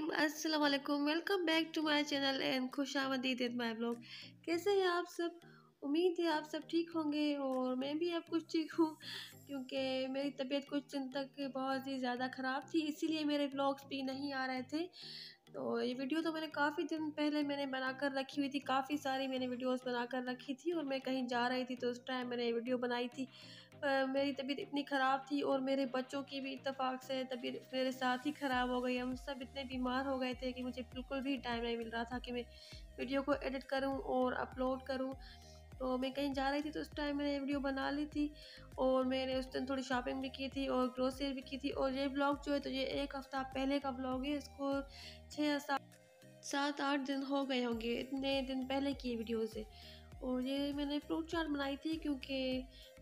रहीम अस्सलाम वालेकुम welcome back to my channel and खुश आमदीद इन माई ब्लॉग कैसे हैं आप सब उम्मीद है आप सब ठीक होंगे और मैं भी अब कुछ ठीक हूँ क्योंकि मेरी तबीयत कुछ दिन तक बहुत ही ज़्यादा ख़राब थी इसीलिए मेरे ब्लॉग्स भी नहीं आ रहे थे तो ये वीडियो तो मैंने काफ़ी दिन पहले मैंने बनाकर रखी हुई थी काफ़ी सारी मैंने वीडियोस बनाकर रखी थी और मैं कहीं जा रही थी तो उस टाइम मैंने वीडियो बनाई थी मेरी तबीयत इतनी ख़राब थी और मेरे बच्चों की भी इतफ़ाक़ से तबीयत मेरे साथ ही ख़राब हो गई हम सब इतने बीमार हो गए थे कि मुझे बिल्कुल भी टाइम नहीं मिल रहा था कि मैं वीडियो को एडिट करूँ और अपलोड करूँ तो मैं कहीं जा रही थी तो उस टाइम मैंने वीडियो बना ली थी और मैंने उस दिन थोड़ी शॉपिंग भी की थी और ग्रोसरी भी की थी और ये ब्लॉग जो है तो ये एक हफ़्ता पहले का ब्लॉग है इसको छः या सात सात आठ दिन हो गए होंगे इतने दिन पहले की वीडियोज़ है और ये मैंने फ्रूट चाट बनाई थी क्योंकि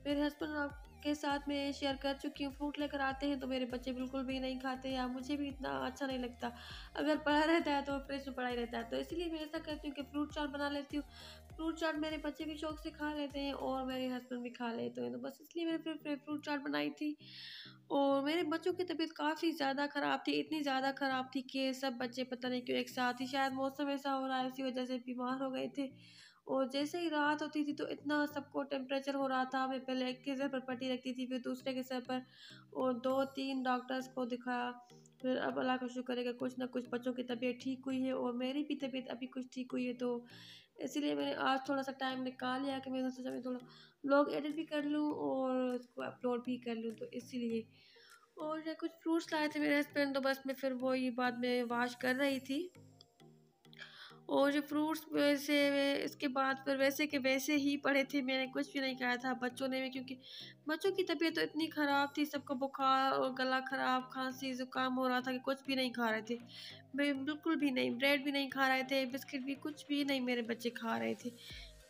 मेरे हस्बैंड आपके साथ में शेयर कर चुकी हूँ फ्रूट लेकर आते हैं तो मेरे बच्चे बिल्कुल भी नहीं खाते या मुझे भी इतना अच्छा नहीं लगता अगर पढ़ा रहता है तो फ्रिज में पढ़ा ही रहता है तो इसलिए मैं ऐसा करती हूँ कि फ्रूट चाट बना लेती हूँ फ्रूट चाट मेरे बच्चे भी शौक से खा लेते हैं और मेरे हस्बैंड भी खा लेते हैं तो बस इसलिए मैंने फिर फ्रूट चाट बनाई थी और मेरे बच्चों की तबीयत काफ़ी ज़्यादा ख़राब थी इतनी ज़्यादा ख़राब थी कि सब बच्चे पता नहीं क्यों एक साथ ही शायद मौसम ऐसा हो रहा है उसी वजह से बीमार हो गए थे और जैसे ही रात होती थी तो इतना सबको टेम्परेचर हो रहा था मैं पहले एक के सर पर पट्टी रखती थी फिर दूसरे के सर पर और दो तीन डॉक्टर्स को दिखाया फिर अब अल्लाह का शुक्र है कि कुछ ना कुछ बच्चों की तबीयत ठीक हुई है और मेरी भी तबीयत अभी कुछ ठीक हुई है तो इसीलिए मैंने आज थोड़ा सा टाइम निकाल लिया कि मैंने सोचा मैं थोड़ा ब्लॉग एडिट भी कर लूँ और उसको अपलोड भी कर लूँ तो इसीलिए और कुछ फ्रूट्स लाए थे मेरे हस्बैंड तो बस मैं फिर वो ये बाद में वाश कर रही थी और जो फ्रूट्स वैसे इसके बाद पर वैसे के वैसे ही पड़े थे मैंने कुछ भी नहीं खाया था बच्चों ने भी क्योंकि बच्चों की तबीयत तो इतनी ख़राब थी सबका बुखार और गला ख़राब खांसी ज़ुकाम हो रहा था कि कुछ भी नहीं खा रहे थे बिल्कुल भी नहीं ब्रेड भी नहीं खा रहे थे बिस्किट भी कुछ भी नहीं मेरे बच्चे खा रहे थे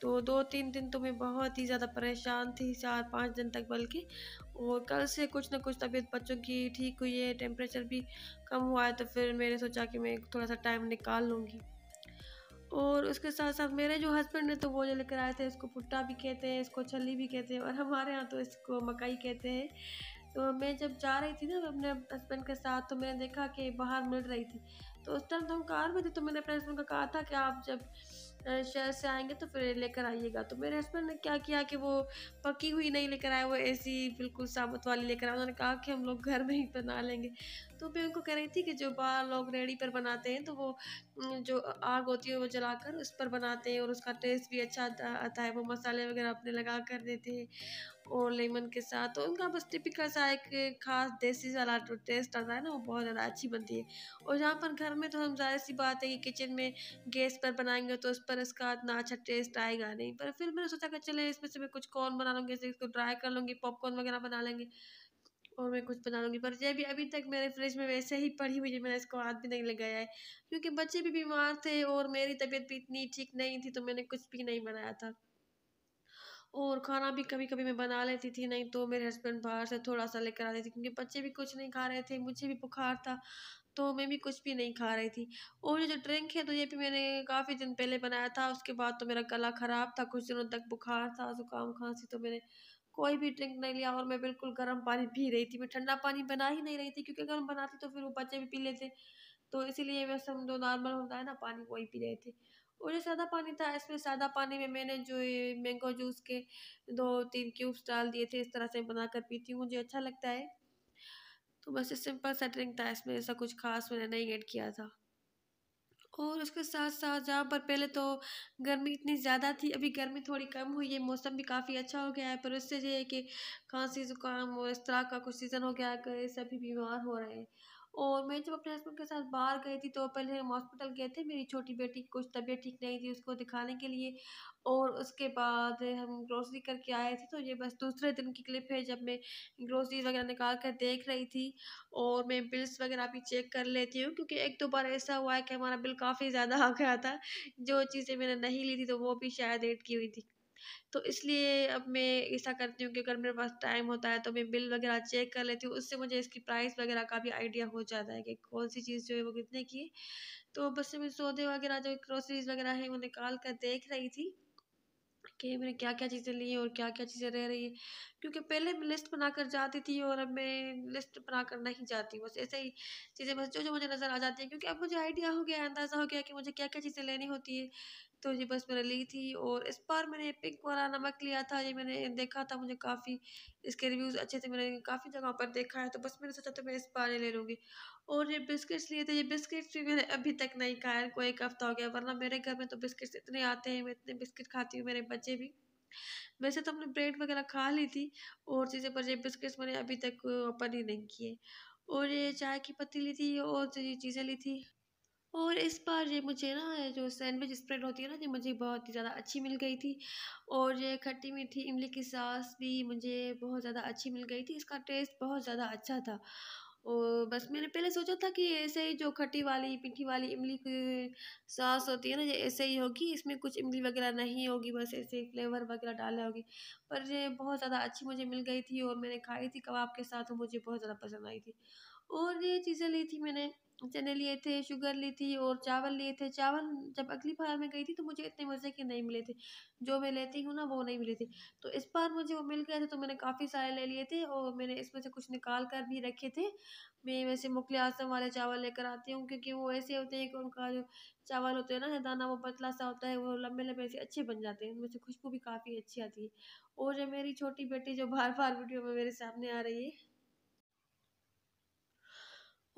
तो दो तीन दिन तो मैं बहुत ही ज़्यादा परेशान थी चार पाँच दिन तक बल्कि और कल से कुछ ना कुछ तबीयत बच्चों की ठीक हुई है टेम्परेचर भी कम हुआ है तो फिर मैंने सोचा कि मैं थोड़ा सा टाइम निकाल लूँगी और उसके साथ साथ मेरे जो हस्बैंड ने तो वो लेकर आए थे इसको भुट्टा भी कहते हैं इसको छली भी कहते हैं और हमारे यहाँ तो इसको मकई कहते हैं तो मैं जब जा रही थी ना अपने हस्बैंड के साथ तो मैंने देखा कि बाहर मिल रही थी तो उस टाइम तो हम कार में थे तो मैंने अपने हस्बैंड को कहा था कि आप जब शहर से आएंगे तो फिर लेकर आइएगा तो मेरे हस्बैंड ने क्या किया कि वो पकी हुई नहीं लेकर आए वो ऐसी बिल्कुल साबुत वाली लेकर आए उन्होंने कहा कि हम लोग घर में ही बना लेंगे तो मैं उनको कह रही थी कि जो बाहर लोग रेडी पर बनाते हैं तो वो जो आग होती है वो जलाकर उस पर बनाते हैं और उसका टेस्ट भी अच्छा आता है वो मसाले वगैरह अपने लगा कर देते हैं और लेमन के साथ तो उनका बस टिपिकल सा एक खास देसी सलाद जो टेस्ट आता है ना वो बहुत ज़्यादा अच्छी बनती है और जहाँ पर घर में तो हम ज़्यादा सी बात है कि किचन में गैस पर बनाएंगे तो उस पर इसका इतना अच्छा टेस्ट आएगा नहीं पर फिर मैंने सोचा कि चले इसमें से मैं कुछ कॉर्न बना लूँगी जैसे इसको ड्राई कर लूँगी पॉपकॉर्न वगैरह बना लेंगे और मैं कुछ बना लूँगी पर जब भी अभी तक मेरे फ्रिज में वैसे ही पड़ी हुई है मैंने इसको हाथ भी नहीं लगाया है क्योंकि बच्चे भी बीमार थे और मेरी तबीयत भी इतनी ठीक नहीं थी तो मैंने कुछ भी नहीं बनाया था और खाना भी कभी कभी मैं बना लेती थी नहीं तो मेरे हस्बैंड बाहर से थोड़ा सा लेकर आते थे क्योंकि बच्चे भी कुछ नहीं खा रहे थे मुझे भी बुखार था तो मैं भी कुछ भी नहीं खा रही थी और ये जो ड्रिंक है तो ये भी मैंने काफ़ी दिन पहले बनाया था उसके बाद तो मेरा गला ख़राब था कुछ दिनों तक बुखार था जुकाम खांसी तो मैंने कोई भी ड्रिंक नहीं लिया और मैं बिल्कुल गर्म पानी पी रही थी मैं ठंडा पानी बना ही नहीं रही थी क्योंकि गर्म बनाती तो फिर वो बच्चे भी पी लेते तो इसीलिए मैं हम जो नॉर्मल होता है ना पानी वही पी रहे थे और ये सादा पानी था इसमें सादा पानी में मैंने जो ये मैंगो जूस के दो तीन क्यूब्स डाल दिए थे इस तरह से बनाकर पीती हूँ मुझे अच्छा लगता है तो बस ये सिंपल सा ड्रिंक था इसमें ऐसा कुछ खास मैंने नहीं ऐड किया था और उसके साथ साथ जहाँ पर पहले तो गर्मी इतनी ज़्यादा थी अभी गर्मी थोड़ी कम हुई है मौसम भी काफ़ी अच्छा हो गया है पर उससे ये है कि खांसी ज़ुकाम और इस तरह का कुछ सीज़न हो गया है सभी बीमार हो रहे हैं और मैं जब अपने हस्बैंड के साथ बाहर गई थी तो पहले हम हॉस्पिटल गए थे मेरी छोटी बेटी की कुछ तबीयत ठीक नहीं थी उसको दिखाने के लिए और उसके बाद हम ग्रोसरी करके आए थे तो ये बस दूसरे दिन की क्लिप है जब मैं ग्रोसरी वगैरह निकाल कर देख रही थी और मैं बिल्स वगैरह भी चेक कर लेती हूँ क्योंकि एक दो बार ऐसा हुआ है कि हमारा बिल काफ़ी ज़्यादा आ गया था जो चीज़ें मैंने नहीं ली थी तो वो भी शायद एड की हुई थी तो इसलिए अब मैं ऐसा करती हूँ कि अगर मेरे पास टाइम होता है तो मैं बिल वगैरह चेक कर लेती हूँ उससे मुझे इसकी प्राइस वगैरह का भी आइडिया हो जाता है कि कौन सी चीज़ जो है वो कितने की है तो बस मैं सौदे वगैरह जो ग्रोसरीज वगैरह है वो निकाल कर देख रही थी कि मैंने क्या क्या चीज़ें ली हैं और क्या क्या चीज़ें रह रही है क्योंकि पहले मैं लिस्ट बना कर जाती थी और अब मैं लिस्ट बना कर नहीं जाती बस ऐसे ही चीज़ें बस जो जो मुझे नज़र आ जाती है क्योंकि अब मुझे आइडिया हो गया अंदाज़ा हो गया कि मुझे क्या क्या चीज़ें लेनी होती है तो ये बस मैंने ली थी और इस बार मैंने पिंक वाला नमक लिया था ये मैंने देखा था मुझे काफ़ी इसके रिव्यूज़ अच्छे थे मैंने काफ़ी जगह पर देखा है तो बस मैंने सोचा तो मैं इस बार ही ले लूँगी और ये बिस्किट्स लिए थे ये बिस्किट्स भी मैंने अभी तक नहीं खाया इनको एक हफ़्ता हो गया वरना मेरे घर में तो बिस्किट्स इतने आते हैं मैं इतने बिस्किट खाती हूँ मेरे बच्चे भी वैसे तो हमने ब्रेड वगैरह खा ली थी और चीज़ें पर ये बिस्किट्स मैंने अभी तक ओपन ही नहीं किए और ये चाय की पत्ती ली थी और ये चीज़ें ली थी और इस बार ये मुझे ना जो सैंडविच स्प्रेड होती है ना ये मुझे बहुत ही ज़्यादा अच्छी मिल गई थी और ये खट्टी मीठी इमली की सास भी मुझे बहुत ज़्यादा अच्छी मिल गई थी इसका टेस्ट बहुत ज़्यादा अच्छा था और बस मैंने पहले सोचा था कि ऐसे ही जो खट्टी वाली मीठी वाली इमली की सास होती है ना ये ऐसे ही होगी इसमें कुछ इमली वगैरह नहीं होगी बस ऐसे ही फ्लेवर वगैरह डाले होगी पर ये बहुत ज़्यादा अच्छी मुझे मिल गई थी और मैंने खाई थी कबाब के साथ और मुझे बहुत ज़्यादा पसंद आई थी और ये चीज़ें ली थी मैंने चने लिए थे शुगर ली थी और चावल लिए थे चावल जब अगली बार मैं गई थी तो मुझे इतने मज़े के नहीं मिले थे जो मैं लेती हूँ ना वो नहीं मिले थे तो इस बार मुझे वो मिल गए थे तो मैंने काफ़ी सारे ले लिए थे और मैंने इसमें से कुछ निकाल कर भी रखे थे मैं वैसे मुखले आसम वाले चावल लेकर आती हूँ क्योंकि वो ऐसे होते हैं कि उनका जो चावल होते हैं ना दाना वो पतला सा होता है वो लंबे लंबे ऐसे अच्छे बन जाते हैं उनमें से खुशबू भी काफ़ी अच्छी आती है और जो मेरी छोटी बेटी जो बार बार वीडियो में मेरे सामने आ रही है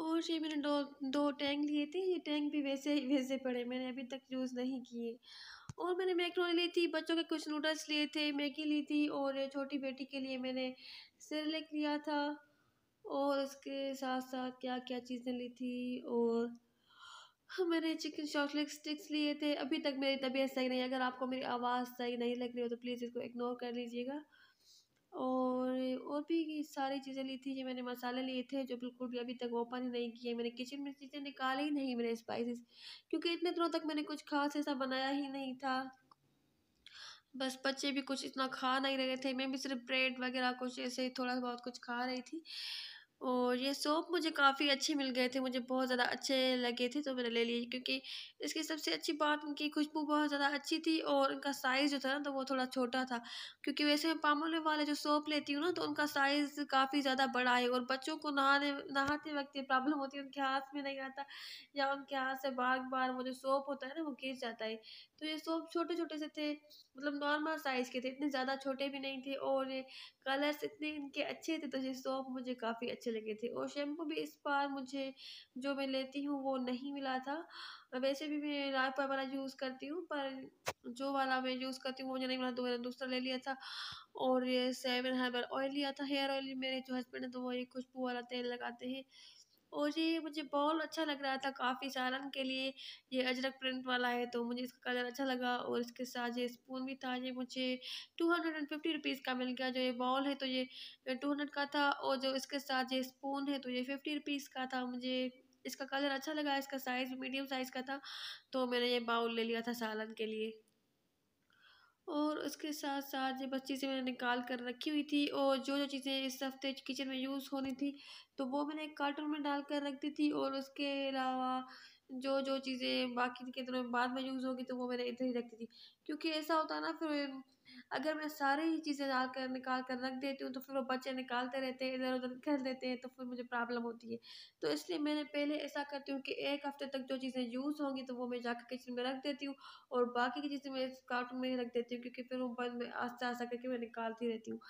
और ये मैंने दो दो टैंक लिए थे ये टैंक भी वैसे ही वैसे पड़े मैंने अभी तक यूज़ नहीं किए और मैंने मैक्रोनी ली थी बच्चों के कुछ नूडल्स लिए थे मैगी ली थी और छोटी बेटी के लिए मैंने सिरलेक लिया था और उसके साथ साथ क्या क्या चीज़ें ली थी और हाँ, मैंने चिकन चॉकलेट स्टिक्स लिए थे अभी तक मेरी तबीयत सही नहीं अगर आपको मेरी आवाज़ सही नहीं लग रही हो तो प्लीज़ इसको इग्नोर कर लीजिएगा और और भी सारी चीज़ें ली थी ये मैंने मसाले लिए थे जो बिल्कुल भी अभी तक ओपन ही नहीं किए मैंने किचन में चीज़ें निकाली ही नहीं मैंने स्पाइसेस क्योंकि इतने दिनों तक मैंने कुछ खास ऐसा बनाया ही नहीं था बस बच्चे भी कुछ इतना खा नहीं रहे थे मैं भी सिर्फ ब्रेड वगैरह कुछ ऐसे ही थोड़ा बहुत कुछ खा रही थी और ये सोप मुझे काफ़ी अच्छे मिल गए थे मुझे बहुत ज़्यादा अच्छे लगे थे तो मैंने ले लिए क्योंकि इसकी सबसे अच्छी बात उनकी खुशबू बहुत ज़्यादा अच्छी थी और उनका साइज़ जो था ना तो वो थोड़ा छोटा था क्योंकि वैसे मैं पामोले वाले जो सोप लेती हूँ ना तो उनका साइज़ काफ़ी ज़्यादा बड़ा है और बच्चों को नहाने नहाते वक्त ये प्रॉब्लम होती है उनके हाथ में नहीं आता या उनके हाथ से बार बार वो जो सोप होता है ना वो गिर जाता है तो ये सोप छोटे छोटे से थे मतलब नॉर्मल साइज़ के थे इतने ज़्यादा छोटे भी नहीं थे और ये कलर्स इतने इनके अच्छे थे तो ये सोप मुझे काफ़ी अच्छे अच्छे लगे थे और शैम्पू भी इस बार मुझे जो मैं लेती हूँ वो नहीं मिला था वैसे भी मैं लाइफ वाला यूज़ करती हूँ पर जो वाला मैं यूज़ करती हूँ वो मुझे नहीं मिला तो मैंने दूसरा ले लिया था और ये सेवन हर्बल ऑयल लिया था हेयर ऑयल मेरे जो हस्बैंड है तो वो ये खुशबू वाला तेल लगाते हैं और ये मुझे बॉल अच्छा लग रहा था काफ़ी सालन के लिए ये अजरक प्रिंट वाला है तो मुझे इसका कलर अच्छा लगा और इसके साथ ये स्पून भी था ये मुझे two hundred and fifty rupees का मिल गया जो ये बॉल है तो ये टू हंड्रेड का था और जो इसके साथ ये स्पून है तो ये फिफ्टी रुपीज़ का था मुझे इसका कलर अच्छा लगा इसका साइज़ मीडियम साइज़ का था तो मैंने ये बाउल ले लिया था सालन के लिए और उसके साथ साथ ये बस चीज़ें मैंने निकाल कर रखी हुई थी और जो जो चीज़ें इस हफ्ते किचन में यूज़ होनी थी तो वो मैंने एक कार्टून में डाल कर रख दी थी और उसके अलावा जो जो चीज़ें बाकी के दिनों बाद में यूज़ होगी तो वो मैंने इधर ही रखती थी क्योंकि ऐसा होता ना फिर अगर मैं सारी ही चीज़ें डाल कर निकाल कर रख देती हूँ तो फिर वो बच्चे निकालते रहते हैं इधर उधर कर देते हैं तो फिर मुझे प्रॉब्लम होती है तो इसलिए मैंने पहले ऐसा करती हूँ कि एक हफ्ते तक जो चीज़ें यूज़ होंगी तो वो मैं जाकर किचन में रख देती हूँ और बाकी की चीज़ें मैं कार्टून में ही रख देती हूँ क्योंकि फिर वो बंद में आस्ता आस्ता करके मैं निकालती रहती हूँ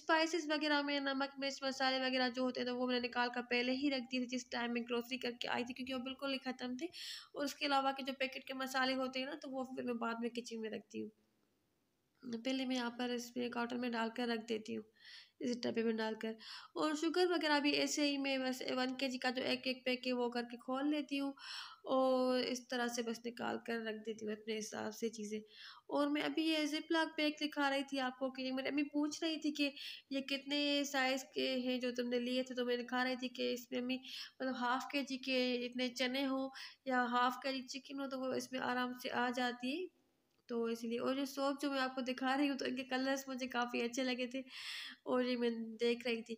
स्पाइसिस वगैरह में नमक मिर्च मसाले वगैरह जो होते हैं तो वो मैंने निकाल कर पहले ही रख दिए थी जिस टाइम में ग्रोसरी करके आई थी क्योंकि वो बिल्कुल ही ख़त्म थे और उसके अलावा के जो पैकेट के मसाले होते हैं ना तो वो फिर मैं बाद में किचन में रखती हूँ पहले मैं यहाँ पर इसमें काउंटर में डाल कर रख देती हूँ इस डब्बे में डालकर और शुगर वगैरह भी ऐसे ही मैं बस वन के जी का जो एक एक पैक है वो करके खोल लेती हूँ और इस तरह से बस निकाल कर रख देती हूँ अपने हिसाब से चीज़ें और मैं अभी ये जिपलाक पैक दिखा रही थी आपको कि मेरी अम्मी पूछ रही थी कि ये कितने साइज़ के हैं जो तुमने लिए थे तो मैं दिखा रही थी कि इसमें अम्मी मतलब हाफ़ के जी के इतने चने हों या हाफ़ के जी चिकन हो तो वो इसमें आराम से आ जाती है तो इसलिए और ये सोप जो मैं आपको दिखा रही हूँ तो इनके कलर्स मुझे काफ़ी अच्छे लगे थे और ये मैं देख रही थी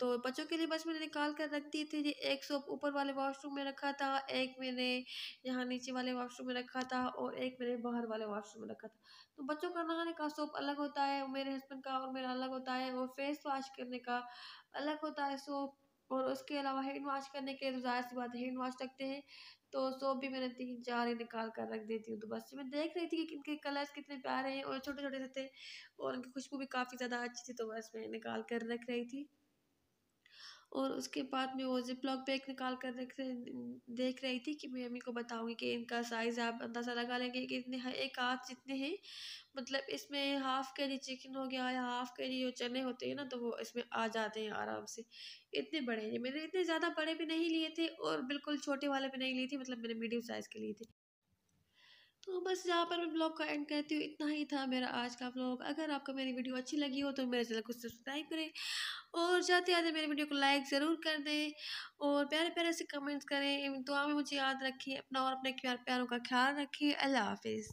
तो बच्चों के लिए बस मैंने निकाल कर रख दी थी ये एक सोप ऊपर वाले वॉशरूम में रखा था एक मैंने यहाँ नीचे वाले वॉशरूम में रखा था और एक मैंने बाहर वाले वॉशरूम में रखा था तो बच्चों का नहाने का सोप अलग होता है मेरे हस्बैंड का और मेरा अलग होता है और फेस वॉश करने का अलग होता है सोप और उसके अलावा हैंड वॉश करने के लिए तो ज़ाहिर सी बात हैंड वाश रखते हैं तो सोप भी मैंने तीन चार ही निकाल कर रख देती हूँ तो बस मैं देख रही थी कि इनके कलर्स कितने प्यारे हैं और छोटे छोटे से थे और उनकी खुशबू भी काफ़ी ज़्यादा अच्छी थी तो बस मैं निकाल कर रख रही थी और उसके बाद में वो जिप लॉक पैक निकाल कर देख देख रही थी कि मैं अम्मी को बताऊंगी कि इनका साइज़ आप अंदाज़ा लगा लेंगे कि इतने एक हाथ जितने हैं मतलब इसमें हाफ़ जी चिकन हो गया या हाफ़ जी जो चने होते हैं ना तो वो इसमें आ जाते हैं आराम से इतने बड़े हैं मैंने इतने ज़्यादा बड़े भी नहीं लिए थे और बिल्कुल छोटे वाले भी नहीं लिए थे मतलब मैंने मीडियम साइज़ के लिए थे तो बस यहाँ पर मैं ब्लॉग का एंड करती हूँ इतना ही था मेरा आज का ब्लॉग अगर आपको मेरी वीडियो अच्छी लगी हो तो मेरे चैनल को सब्सक्राइब करें और जाते जाते मेरी वीडियो को लाइक ज़रूर कर दें और प्यारे प्यारे से कमेंट्स करें दुआ में मुझे याद रखें अपना और अपने प्यार प्यारों का ख्याल रखें अल्लाह हाफिज़